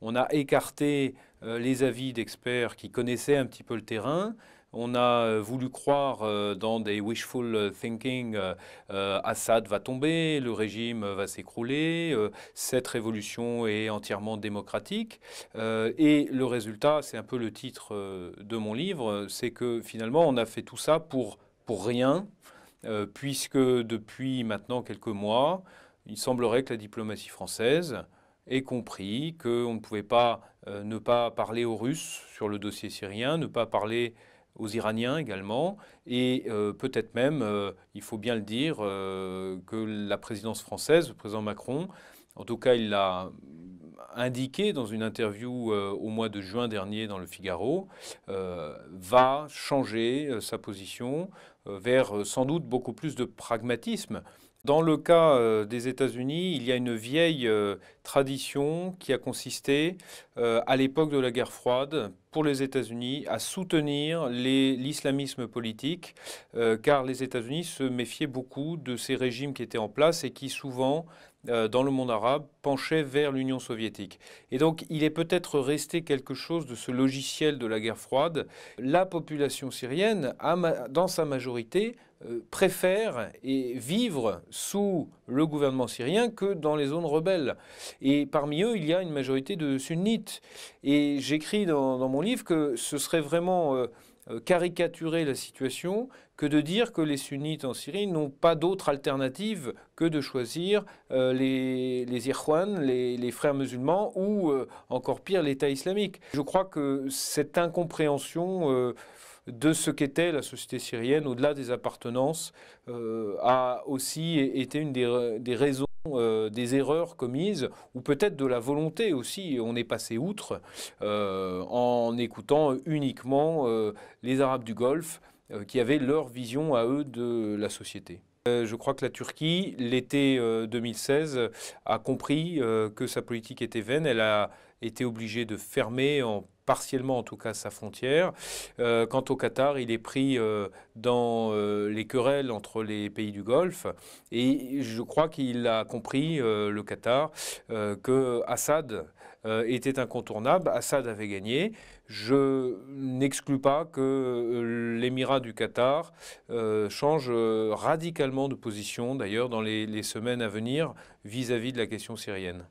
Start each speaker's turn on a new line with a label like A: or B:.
A: On a écarté euh, les avis d'experts qui connaissaient un petit peu le terrain. On a euh, voulu croire euh, dans des wishful thinking, Assad va tomber, le régime va s'écrouler, cette révolution est entièrement démocratique. et le résultat, c'est un peu le titre de mon livre, c'est que finalement on a fait tout ça pour, pour rien, puisque depuis maintenant quelques mois, il semblerait que la diplomatie française et compris qu'on ne pouvait pas euh, ne pas parler aux Russes sur le dossier syrien, ne pas parler aux Iraniens également, et euh, peut-être même, euh, il faut bien le dire, que la présidence française, le président Macron, en tout cas il l'a indiqué dans une interview au mois de juin dernier dans le Figaro, va changer sa position vers sans doute beaucoup plus de pragmatisme. Dans le cas euh, des États-Unis, il y a une vieille euh, tradition qui a consisté, euh, à l'époque de la guerre froide, pour les États-Unis, à soutenir l'islamisme politique, car les États-Unis se méfiaient beaucoup de ces régimes qui étaient en place et qui souvent euh, dans le monde arabe penchait vers l'Union soviétique. Et donc il est peut-être resté quelque chose de ce logiciel de la guerre froide. La population syrienne, dans sa majorité, euh, préfère et vivre sous le gouvernement syrien que dans les zones rebelles. Et parmi eux, il y a une majorité de sunnites. Et j'écris dans, mon livre que ce serait vraiment... Euh, euh, caricaturer la situation que de dire que les sunnites en Syrie n'ont pas d'autre alternative que de choisir euh, les, les les, frères musulmans ou euh, encore pire l'État islamique. Je crois que cette incompréhension de ce qu'était la société syrienne, au-delà des appartenances, a aussi été une des, des raisons euh, des erreurs commises ou peut-être de la volonté aussi. On est passé outre euh, en écoutant uniquement euh, les Arabes du Golfe. Euh, qui avaient leur vision à eux de la société. Euh, je crois que la Turquie, l'été 2016, euh, a compris que sa politique était vaine. Elle a été obligée de fermer partiellement en tout cas sa frontière. quant au Qatar, il est pris dans les querelles entre les pays du Golfe et je crois qu'il a compris, le Qatar, que Assad euh, était incontournable. Assad avait gagné. Je n'exclus pas que euh, l'émirat du Qatar euh, change radicalement de position, d'ailleurs, dans les, semaines à venir vis à -vis de la question syrienne.